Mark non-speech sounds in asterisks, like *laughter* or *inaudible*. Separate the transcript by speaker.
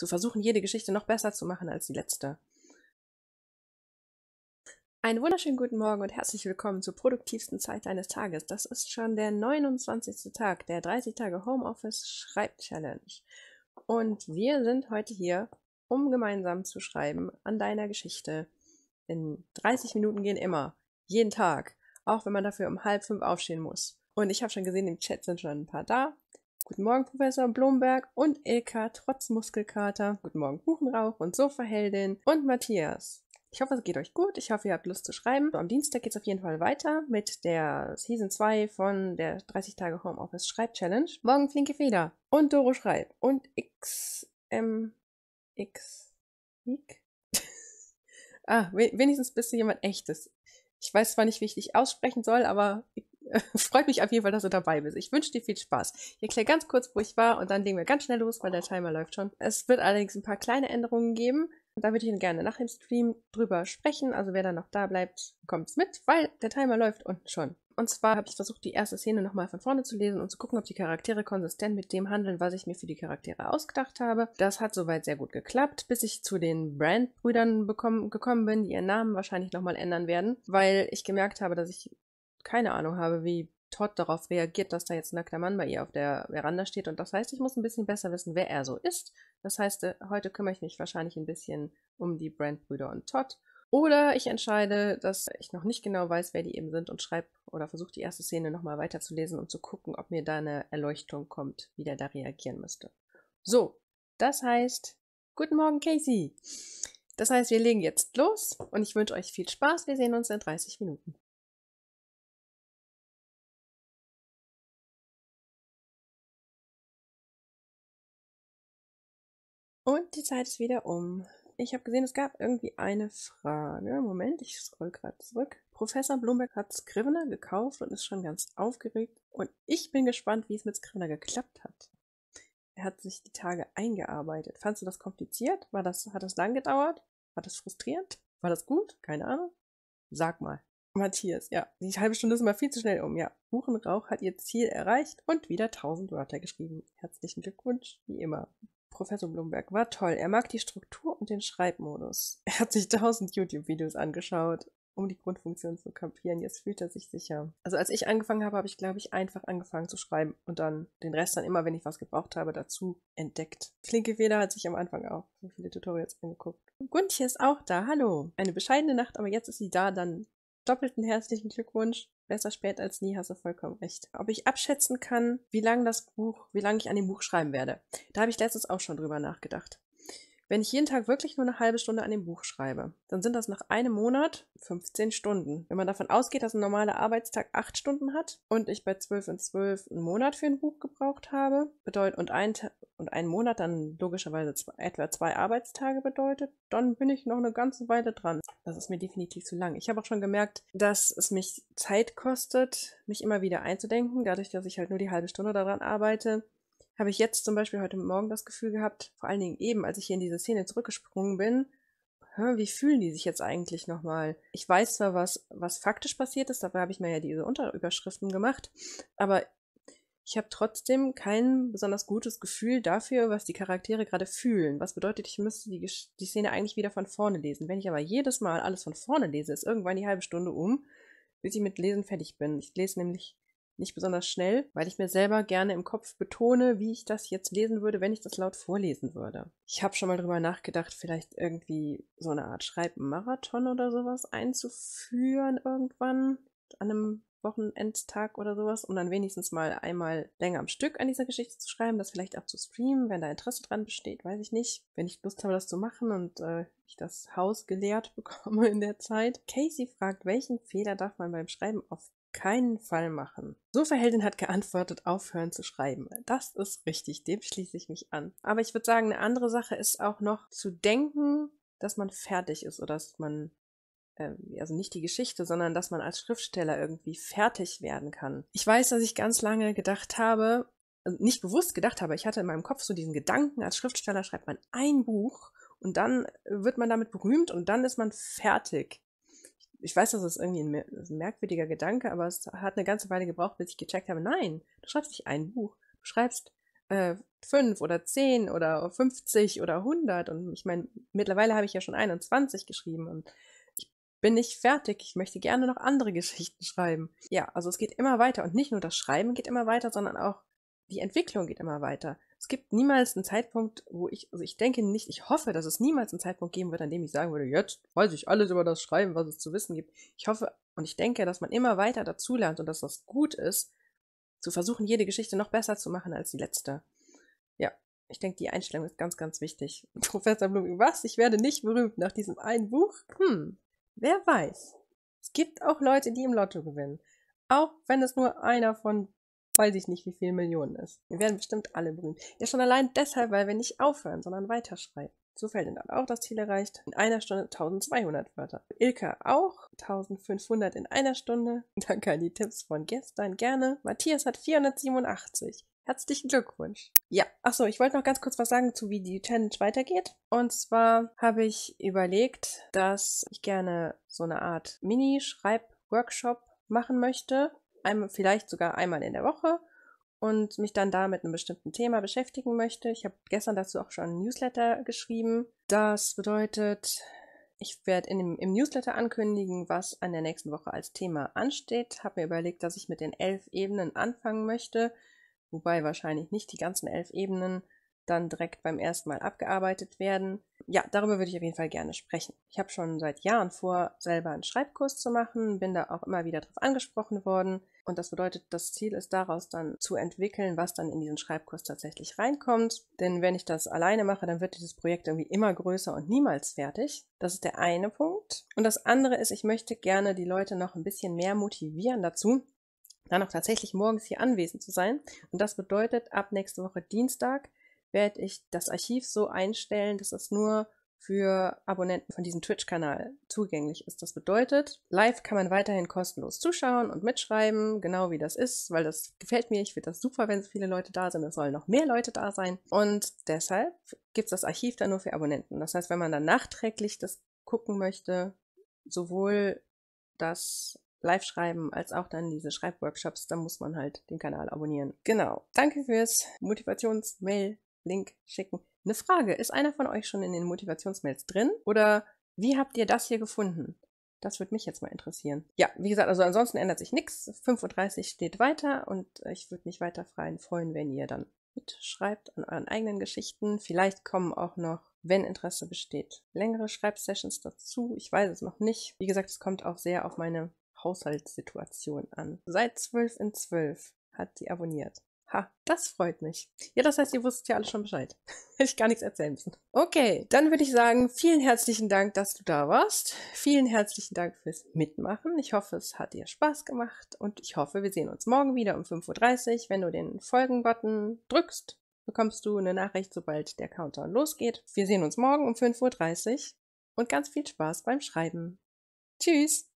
Speaker 1: zu versuchen, jede Geschichte noch besser zu machen als die letzte. Einen wunderschönen guten Morgen und herzlich willkommen zur produktivsten Zeit deines Tages. Das ist schon der 29. Tag der 30 Tage Homeoffice Schreibchallenge. Und wir sind heute hier, um gemeinsam zu schreiben an deiner Geschichte. In 30 Minuten gehen immer, jeden Tag, auch wenn man dafür um halb fünf aufstehen muss. Und ich habe schon gesehen, im Chat sind schon ein paar da. Guten Morgen, Professor Blomberg und Ilka trotz Muskelkater. Guten Morgen, Kuchenrauch und Sofaheldin und Matthias. Ich hoffe, es geht euch gut. Ich hoffe, ihr habt Lust zu schreiben. Am Dienstag geht es auf jeden Fall weiter mit der Season 2 von der 30 Tage Homeoffice Schreib Challenge. Morgen flinke Feder und Doro Schreib und X M X Week. *laughs* ah, wenigstens bist du jemand echtes. Ich weiß zwar nicht, wie ich dich aussprechen soll, aber *laughs* freut mich auf jeden Fall, dass du dabei bist. Ich wünsche dir viel Spaß. Ich erkläre ganz kurz, wo ich war und dann legen wir ganz schnell los, weil der Timer läuft schon. Es wird allerdings ein paar kleine Änderungen geben. da würde ich gerne nach dem Stream drüber sprechen. Also wer dann noch da bleibt, kommt mit, weil der Timer läuft unten schon. Und zwar habe ich versucht, die erste Szene nochmal von vorne zu lesen und zu gucken, ob die Charaktere konsistent mit dem handeln, was ich mir für die Charaktere ausgedacht habe. Das hat soweit sehr gut geklappt, bis ich zu den Brand-Brüdern gekommen bin, die ihren Namen wahrscheinlich nochmal ändern werden, weil ich gemerkt habe, dass ich keine Ahnung habe, wie Todd darauf reagiert, dass da jetzt ein nackter Mann bei ihr auf der Veranda steht. Und das heißt, ich muss ein bisschen besser wissen, wer er so ist. Das heißt, äh, heute kümmere ich mich wahrscheinlich ein bisschen um die Brandbrüder und Todd. Oder ich entscheide, dass ich noch nicht genau weiß, wer die eben sind und schreibe oder versuche die erste Szene nochmal weiterzulesen, um zu gucken, ob mir da eine Erleuchtung kommt, wie der da reagieren müsste. So, das heißt, guten Morgen, Casey. Das heißt, wir legen jetzt los und ich wünsche euch viel Spaß. Wir sehen uns in 30 Minuten. Und die Zeit ist wieder um. Ich habe gesehen, es gab irgendwie eine Frage. Moment, ich scroll gerade zurück. Professor Blumberg hat Scrivener gekauft und ist schon ganz aufgeregt. Und ich bin gespannt, wie es mit Scrivener geklappt hat. Er hat sich die Tage eingearbeitet. Fandst du das kompliziert? War das, hat das lang gedauert? War das frustrierend? War das gut? Keine Ahnung. Sag mal. Matthias, ja, die halbe Stunde ist immer viel zu schnell um. Ja, Buchenrauch hat ihr Ziel erreicht und wieder 1000 Wörter geschrieben. Herzlichen Glückwunsch, wie immer. Professor Blumberg war toll. Er mag die Struktur und den Schreibmodus. *laughs* Er hat sich tausend YouTube-Videos angeschaut, um die Grundfunktion zu kapieren. Jetzt fühlt er sich sicher. Also als ich angefangen habe, habe ich, glaube ich, einfach angefangen zu schreiben und dann den Rest dann immer, wenn ich was gebraucht habe, dazu entdeckt. Flinke Feder hat sich am Anfang auch so viele Tutorials angeguckt. Guntje ist auch da. Hallo. Eine bescheidene Nacht, aber jetzt ist sie da. Dann doppelten herzlichen Glückwunsch. Besser spät als nie, hast du vollkommen recht. Ob ich abschätzen kann, wie lange das Buch, wie lange ich an dem Buch schreiben werde. Da habe ich letztens auch schon drüber nachgedacht. Wenn ich jeden Tag wirklich nur eine halbe Stunde an dem Buch schreibe, dann sind das nach einem Monat 15 Stunden. Wenn man davon ausgeht, dass ein normaler Arbeitstag 8 Stunden hat und ich bei 12 und 12 einen Monat für ein Buch gebraucht habe, bedeutet und ein, und ein Monat dann logischerweise zwei, etwa zwei Arbeitstage bedeutet, dann bin ich noch eine ganze Weile dran. Das ist mir definitiv zu lang. Ich habe auch schon gemerkt, dass es mich Zeit kostet, mich immer wieder einzudenken, dadurch, dass ich halt nur die halbe Stunde daran arbeite habe ich jetzt zum Beispiel heute Morgen das Gefühl gehabt, vor allen Dingen eben, als ich hier in diese Szene zurückgesprungen bin, wie fühlen die sich jetzt eigentlich nochmal? Ich weiß zwar, was, was faktisch passiert ist, dabei habe ich mir ja diese Unterüberschriften gemacht, aber ich habe trotzdem kein besonders gutes Gefühl dafür, was die Charaktere gerade fühlen. Was bedeutet, ich müsste die, die Szene eigentlich wieder von vorne lesen. Wenn ich aber jedes Mal alles von vorne lese, ist irgendwann die halbe Stunde um, bis ich mit Lesen fertig bin. Ich lese nämlich nicht besonders schnell, weil ich mir selber gerne im Kopf betone, wie ich das jetzt lesen würde, wenn ich das laut vorlesen würde. Ich habe schon mal darüber nachgedacht, vielleicht irgendwie so eine Art Schreibmarathon oder sowas einzuführen irgendwann an einem Wochenendtag oder sowas, um dann wenigstens mal einmal länger am Stück an dieser Geschichte zu schreiben, das vielleicht auch zu streamen, wenn da Interesse dran besteht, weiß ich nicht. Wenn ich Lust habe, das zu machen und äh, ich das Haus geleert *laughs* bekomme in der Zeit. Casey fragt, welchen Fehler darf man beim Schreiben auf keinen Fall machen. Sofa-Heldin hat geantwortet, aufhören zu schreiben. Das ist richtig, dem schließe ich mich an. Aber ich würde sagen, eine andere Sache ist auch noch zu denken, dass man fertig ist oder dass man, äh, also nicht die Geschichte, sondern dass man als Schriftsteller irgendwie fertig werden kann. Ich weiß, dass ich ganz lange gedacht habe, also nicht bewusst gedacht habe, ich hatte in meinem Kopf so diesen Gedanken, als Schriftsteller schreibt man ein Buch und dann wird man damit berühmt und dann ist man fertig ich weiß, das ist irgendwie ein, ein merkwürdiger Gedanke, aber es hat eine ganze Weile gebraucht, bis ich gecheckt habe, nein, du schreibst nicht ein Buch, du schreibst äh, fünf oder zehn oder 50 oder 100 und ich meine, mittlerweile habe ich ja schon 21 geschrieben und ich bin nicht fertig, ich möchte gerne noch andere *laughs* Geschichten schreiben. Ja, also es geht immer weiter und nicht nur das Schreiben geht immer weiter, sondern auch die Entwicklung geht immer weiter. Es gibt niemals einen Zeitpunkt, wo ich, also ich denke nicht, ich hoffe, dass es niemals einen Zeitpunkt geben wird, an dem ich sagen würde, jetzt weiß ich alles über das Schreiben, was es zu wissen gibt. Ich hoffe und ich denke, dass man immer weiter dazulernt und dass das gut ist, zu versuchen, jede Geschichte noch besser zu machen als die letzte. Ja, ich denke, die Einstellung ist ganz, ganz wichtig. *laughs* Professor Bluming, was? Ich werde nicht berühmt nach diesem einen Buch? Hm, wer weiß. Es gibt auch Leute, die im Lotto gewinnen. Auch wenn es nur einer von weiß ich nicht, wie viel Millionen ist. Wir werden bestimmt alle berühmt. Ja, schon allein deshalb, weil wir nicht aufhören, sondern weiterschreiben. Zufällig dann auch das Ziel erreicht. In einer Stunde 1200 Wörter. Ilka auch 1500 in einer Stunde. *laughs* Danke an die Tipps von gestern gerne. Matthias hat 487. Herzlichen Glückwunsch. Ja, achso, ich wollte noch ganz kurz was sagen zu, wie die Challenge weitergeht. Und zwar habe ich überlegt, dass ich gerne so eine Art Mini-Schreib-Workshop machen möchte vielleicht sogar einmal in der Woche und mich dann da mit einem bestimmten Thema beschäftigen möchte. Ich habe gestern dazu auch schon ein Newsletter geschrieben. Das bedeutet, ich werde in im Newsletter ankündigen, was an der nächsten Woche als Thema ansteht. Habe mir überlegt, dass ich mit den elf Ebenen anfangen möchte, wobei wahrscheinlich nicht die ganzen elf Ebenen dann direkt beim ersten Mal abgearbeitet werden. Ja, darüber würde ich auf jeden Fall gerne sprechen. Ich habe schon seit Jahren vor, selber einen Schreibkurs zu machen, bin da auch immer wieder drauf angesprochen worden. Und das bedeutet, das Ziel ist daraus dann zu entwickeln, was dann in diesen Schreibkurs tatsächlich reinkommt. Denn wenn ich das alleine mache, dann wird dieses Projekt irgendwie immer größer und niemals fertig. Das ist der eine Punkt. Und das andere ist, ich möchte gerne die Leute noch ein bisschen mehr motivieren dazu, dann auch tatsächlich morgens hier anwesend zu sein. Und das bedeutet, ab nächste Woche Dienstag werde ich das Archiv so einstellen, dass es nur für Abonnenten von diesem Twitch-Kanal zugänglich ist. Das bedeutet, live kann man weiterhin kostenlos zuschauen und mitschreiben, genau wie das ist, weil das gefällt mir. Ich finde das super, wenn so viele Leute da sind. Es sollen noch mehr Leute da sein. Und deshalb gibt es das Archiv dann nur für Abonnenten. Das heißt, wenn man dann nachträglich das gucken möchte, sowohl das Live-Schreiben als auch dann diese Schreibworkshops, dann muss man halt den Kanal abonnieren. Genau. Danke fürs Motivationsmail Link schicken. Eine Frage, ist einer von euch schon in den Motivationsmails drin? Oder wie habt ihr das hier gefunden? Das würde mich jetzt mal interessieren. Ja, wie gesagt, also ansonsten ändert sich nichts. 5.30 Uhr steht weiter und ich würde mich weiter freuen, wenn ihr dann mitschreibt an euren eigenen Geschichten. Vielleicht kommen auch noch, wenn Interesse besteht, längere Schreibsessions dazu. Ich weiß es noch nicht. Wie gesagt, es kommt auch sehr auf meine Haushaltssituation an. Seit 12 in 12 hat sie abonniert. Ha, das freut mich. Ja, das heißt, ihr wusstet ja alle schon Bescheid. *laughs* Hätte ich gar nichts erzählen müssen. Okay, dann würde ich sagen, vielen herzlichen Dank, dass du da warst. Vielen herzlichen Dank fürs Mitmachen. Ich hoffe, es hat dir Spaß gemacht und ich hoffe, wir sehen uns morgen wieder um 5.30 Uhr. Wenn du den Folgen-Button drückst, bekommst du eine Nachricht, sobald der Countdown losgeht. Wir sehen uns morgen um 5.30 Uhr und ganz viel Spaß beim Schreiben. Tschüss!